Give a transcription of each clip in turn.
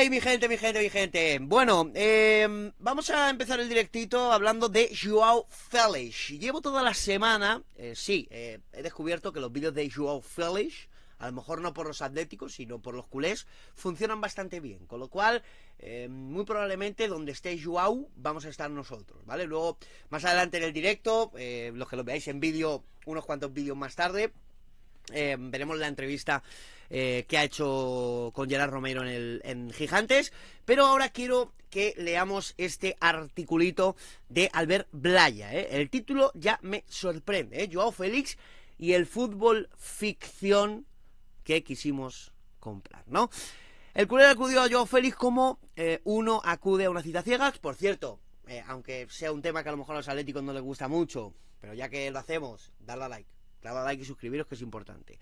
Ay, mi gente, mi gente, mi gente. Bueno, em, vamos a empezar el directito hablando de Joao Félix. Llevo toda la semana, eh, sí, eh, he descubierto que los vídeos de Joao Félix, a lo mejor no por los atléticos, sino por los culés, funcionan bastante bien. Con lo cual, em, muy probablemente donde esté Joao, vamos a estar nosotros, ¿vale? Luego, más adelante en el directo, eh, los que lo veáis en vídeo, unos cuantos vídeos más tarde, em, veremos la entrevista eh, que ha hecho con Gerard Romero en, el, Gigantes. Pero ahora quiero que leamos este articulito de Albert Blaya. Eh. El título ya me sorprende. ¿eh? Joao Félix y el fútbol ficción que quisimos comprar, ¿no? El culero acudió a Joao Félix como eh, uno acude a una cita ciegas. Por cierto, aunque sea un tema que a lo mejor a los atléticos no les gusta mucho, pero ya que lo hacemos, darle a like. Claro, like y suscribiros que es importante.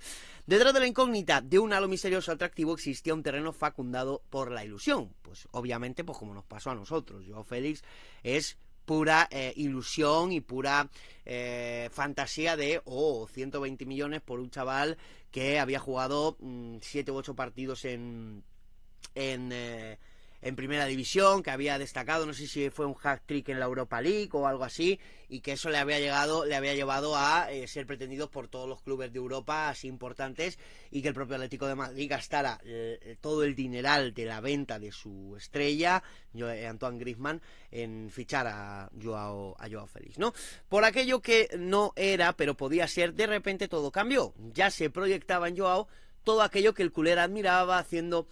Detrás de la incógnita de un halo misterioso atractivo existía un terreno facundado por la ilusión. Pues obviamente, pues como nos pasó a nosotros. Yo, Félix, es pura eh, ilusión y pura eh, fantasía de, oh, 120 millones por un chaval que había jugado 7 mm, u 8 partidos en... en eh, en primera división, que había destacado, no sé si fue un hat trick en la Europa League o algo así, y que eso le había llegado, le había llevado a eh, ser pretendido por todos los clubes de Europa así importantes, y que el propio Atlético de Madrid gastara eh, todo el dineral de la venta de su estrella, eh, Antoine Griezmann, en fichar a Joao, a Félix, ¿no? Por aquello que no era, pero podía ser, de repente todo cambió. Ya se proyectaba en Joao todo aquello que el culé admiraba haciendo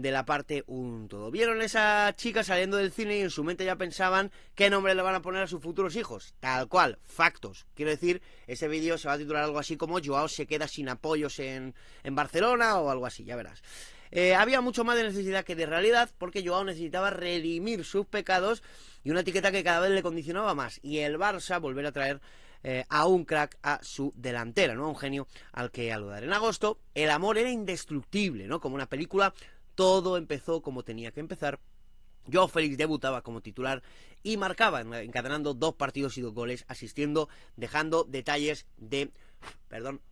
de la parte un todo. Vieron esa chica saliendo del cine y en su mente ya pensaban qué nombre le van a poner a sus futuros hijos. Tal cual, factos. Quiero decir, ese vídeo se va a titular algo así como Joao se queda sin apoyos en, en Barcelona o algo así, ya verás. Eh, había mucho más de necesidad que de realidad porque Joao necesitaba redimir sus pecados y una etiqueta que cada vez le condicionaba más. Y el Barça volver a traer eh, a un crack a su delantera, ¿no? un genio al que aludar. En agosto, el amor era indestructible, ¿no? Como una película todo empezó como tenía que empezar. Yo, Félix debutaba como titular y marcaba, encadenando dos partidos y dos goles, asistiendo, dejando detalles de, perdón,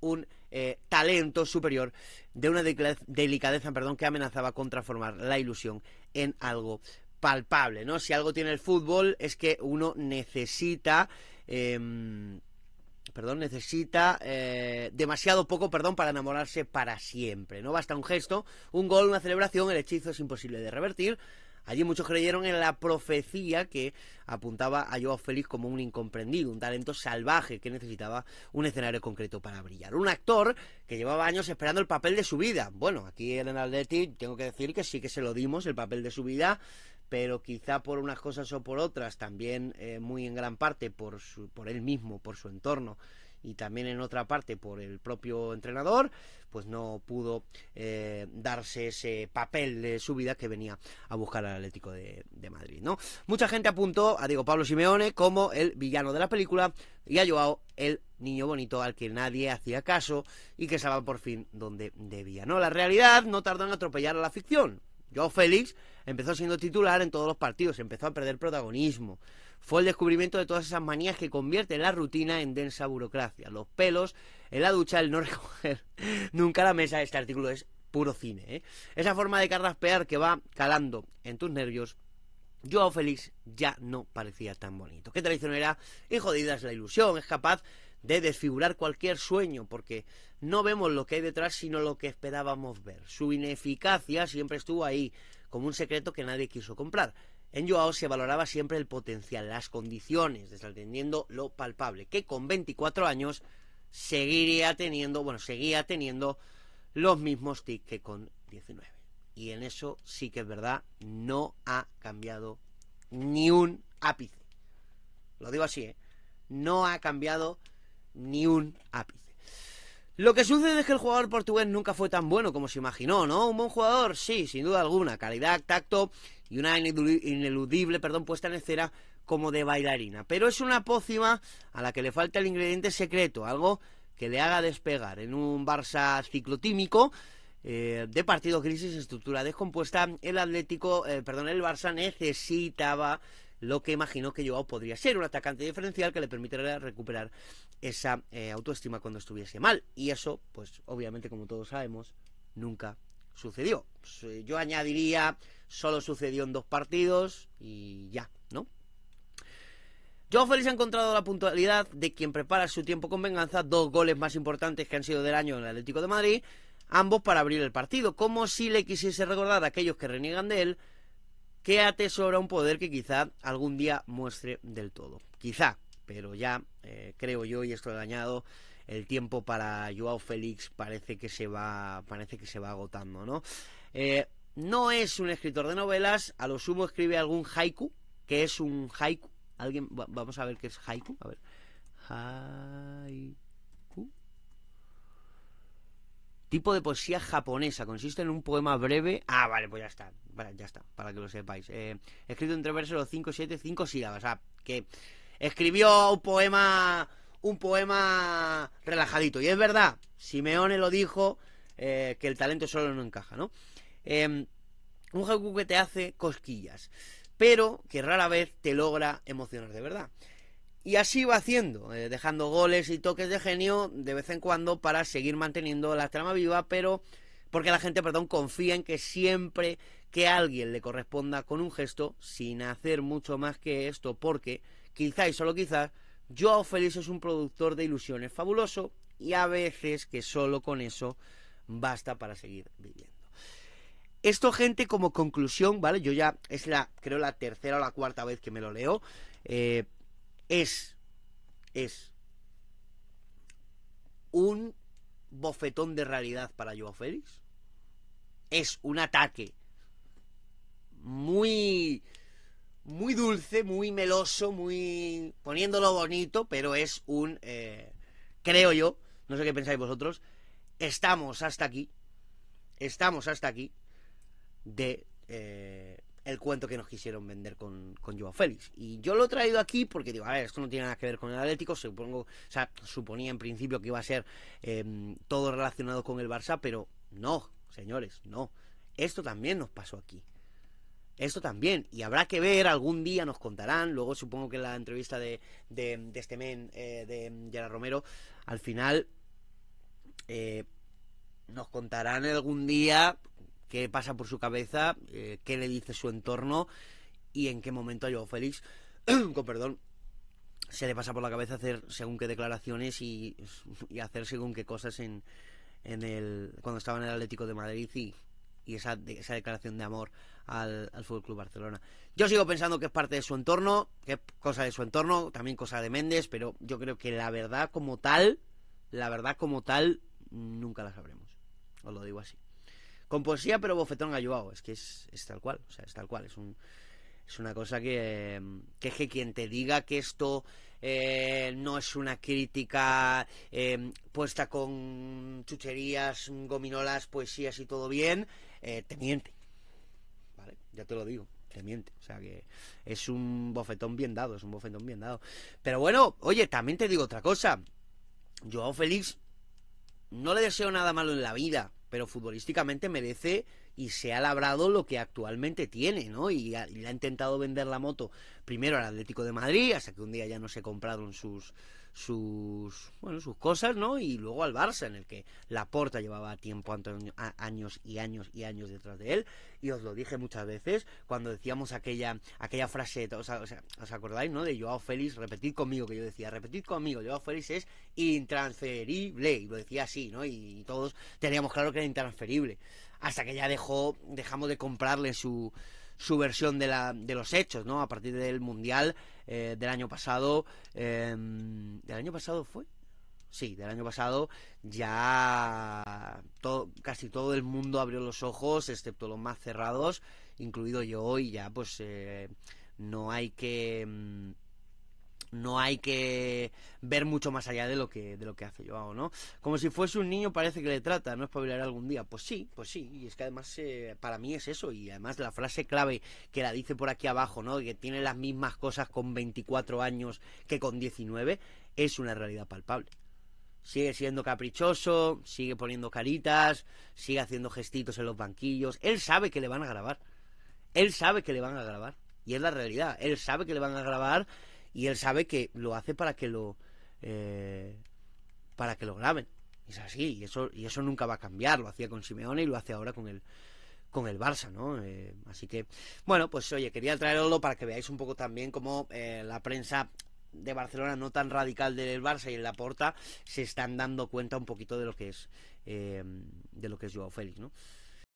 un eh, talento superior, de una delicadeza, perdón, que amenazaba con transformar la ilusión en algo palpable, ¿no? Si algo tiene el fútbol es que uno necesita em, perdón, necesita eh, demasiado poco, perdón, para enamorarse para siempre. No basta un gesto, un gol, una celebración, el hechizo es imposible de revertir. Allí muchos creyeron en la profecía que apuntaba a Joao Félix como un incomprendido, un talento salvaje que necesitaba un escenario concreto para brillar. Un actor que llevaba años esperando el papel de su vida. Bueno, aquí en el tengo que decir que sí que se lo dimos, el papel de su vida pero quizá por unas cosas o por otras, también eh, muy en gran parte por, por él mismo, por su entorno y también en otra parte por el propio entrenador, pues no pudo eh, darse ese papel de su vida que venía a buscar al Atlético de, Madrid, ¿no? Mucha gente apuntó a Diego Pablo Simeone como el villano de la película y a Joao el niño bonito al que nadie hacía caso y que estaba por fin donde debía, ¿no? La realidad no tardó en atropellar a la ficción, Joao Félix empezó siendo titular en todos los partidos, empezó a perder protagonismo. Fue el descubrimiento de todas esas manías que convierten la rutina en densa burocracia. Los pelos, en la ducha, el no recoger nunca la mesa. Este artículo es puro cine. ¿eh? Esa forma de carraspear que va calando en tus nervios Joao Félix ya no parecía tan bonito. Qué era? y jodida es la ilusión. Es capaz de desfigurar cualquier sueño, porque no vemos lo que hay detrás, sino lo que esperábamos ver. Su ineficacia siempre estuvo ahí, como un secreto que nadie quiso comprar. En Joao se valoraba siempre el potencial, las condiciones, desatendiendo lo palpable, que con 24 años seguiría teniendo, bueno, seguía teniendo los mismos tics que con 19. Y en eso sí que es verdad, no ha cambiado ni un ápice. Lo digo así, ¿eh? No ha cambiado ni un ápice. Lo que sucede es que el jugador portugués nunca fue tan bueno como se imaginó, ¿no? Un buen jugador, sí, sin duda alguna. Calidad, tacto y una ineludible perdón, puesta en escena como de bailarina. Pero es una pócima a la que le falta el ingrediente secreto, algo que le haga despegar en un Barça ciclotímico. Eh, de partido crisis, estructura descompuesta, el Atlético, eh, perdón, el Barça necesitaba lo que imaginó que Joao podría ser un atacante diferencial que le permitiera recuperar esa eh, autoestima cuando estuviese mal. Y eso, pues obviamente, como todos sabemos, nunca sucedió. Pues, eh, yo añadiría, solo sucedió en dos partidos y ya, ¿no? Joao Félix ha encontrado la puntualidad de quien prepara su tiempo con venganza, dos goles más importantes que han sido del año en el Atlético de Madrid, ambos para abrir el partido, como si le quisiese recordar a aquellos que reniegan de él que atesora un poder que quizá algún día muestre del todo. Quizá, pero ya eh, creo yo, y esto he dañado, el tiempo para Joao Félix parece que se va, parece que se va agotando, ¿no? Eh, no es un escritor de novelas, a lo sumo escribe algún haiku, que es un haiku. Alguien, vamos a ver qué es haiku, a ver. Haiku tipo de poesía japonesa. Consiste en un poema breve. Ah, vale, pues ya está. ya está, para que lo sepáis. Eh, escrito entre versos 5, 7, 5 sílabas. O sea, que escribió un poema. Un poema relajadito. Y es verdad, Simeone lo dijo, eh, que el talento solo no encaja, ¿no? Em, un haiku que te hace cosquillas, pero que rara vez te logra emocionar de verdad. Y así va haciendo, eh, dejando goles y toques de genio de vez en cuando para seguir manteniendo la trama viva, pero porque la gente, perdón, confía en que siempre que alguien le corresponda con un gesto, sin hacer mucho más que esto, porque quizá y solo quizás, Joao Félix es un productor de ilusiones fabuloso y a veces que solo con eso basta para seguir viviendo. Esto, gente, como conclusión, ¿vale? Yo ya es la, creo, la tercera o la cuarta vez que me lo leo. Eh, es, es un bofetón de realidad para Joao Félix. Es un ataque muy muy dulce, muy meloso, muy poniéndolo bonito, pero es un eh, creo yo, no sé qué pensáis vosotros, estamos hasta aquí, estamos hasta aquí de eh, el cuento que nos quisieron vender con, Joao Félix. Y yo lo he traído aquí porque digo, a ver, esto no tiene nada que ver con el Atlético, supongo, o sea, suponía en principio que iba a ser em, todo relacionado con el Barça, pero no, señores, no. Esto también nos pasó aquí. Esto también, y habrá que ver, algún día nos contarán, luego supongo que en la entrevista de, de, este men, eh, de Gerard Romero, al final eh, nos contarán algún día qué pasa por su cabeza, eh, qué le dice su entorno y en qué momento a Joao Félix, con perdón, se le pasa por la cabeza hacer según qué declaraciones y, hacer según qué cosas en, en el cuando estaba en el Atlético de Madrid y, esa, esa declaración de amor al, al Fútbol Barcelona. Yo sigo pensando que es parte de su entorno, que es cosa de su entorno, también cosa de Méndez, pero yo creo que la verdad como tal, la verdad como tal, nunca la sabremos. Os lo digo así con poesía pero bofetón a Joao. Es que es, tal cual, o sea, es tal cual. Es, un, es una cosa que, que, es que quien te diga que esto eh, no es una crítica eh, puesta con chucherías, gominolas, poesías y todo bien, eh, te miente. ¿Vale? Ya te lo digo. Te miente, o sea que es un bofetón bien dado, es un bofetón bien dado. Pero bueno, oye, también te digo otra cosa. Joao Félix no le deseo nada malo en la vida, pero futbolísticamente merece y se ha labrado lo que actualmente tiene, ¿no? Y, ha, ha intentado vender la moto primero al Atlético de Madrid, hasta que un día ya no se compraron sus sus bueno sus cosas no y luego al Barça en el que Laporta llevaba tiempo años y años y años detrás de él y os lo dije muchas veces cuando decíamos aquella aquella frase os acordáis no de Joao Félix repetid conmigo que yo decía repetid conmigo Joao Félix es intransferible y lo decía así no y, y todos teníamos claro que era intransferible hasta que ya dejó dejamos de comprarle su su versión de, la, de los hechos, ¿no? A partir del Mundial eh, del año pasado. Em, ¿Del año pasado fue? sí, del año pasado ya todo, casi todo el mundo abrió los ojos, excepto los más cerrados, incluido yo, y ya pues eh, no hay que em, no hay que ver mucho más allá de lo que, de lo que hace Joao, ¿no? Como si fuese un niño parece que le trata, no Es para hablar algún día. Pues sí, pues sí, y es que además eh, para mí es eso, y además la frase clave que la dice por aquí abajo, ¿no? Que tiene las mismas cosas con 24 años que con 19, es una realidad palpable. Sigue siendo caprichoso, sigue poniendo caritas, sigue haciendo gestitos en los banquillos. Él sabe que le van a grabar. Él sabe que le van a grabar. Y es la realidad. Él sabe que le van a grabar y él sabe que lo hace para que lo eh, para que lo graben. Es así, y eso, y eso nunca va a cambiar. Lo hacía con Simeone y lo hace ahora con el, con el Barça, ¿no? Eh, así que, bueno, pues oye, quería traerlo para que veáis un poco también cómo eh, la prensa de Barcelona, no tan radical del Barça y en la porta, se están dando cuenta un poquito de lo que es, de lo que es Joao Félix, ¿no?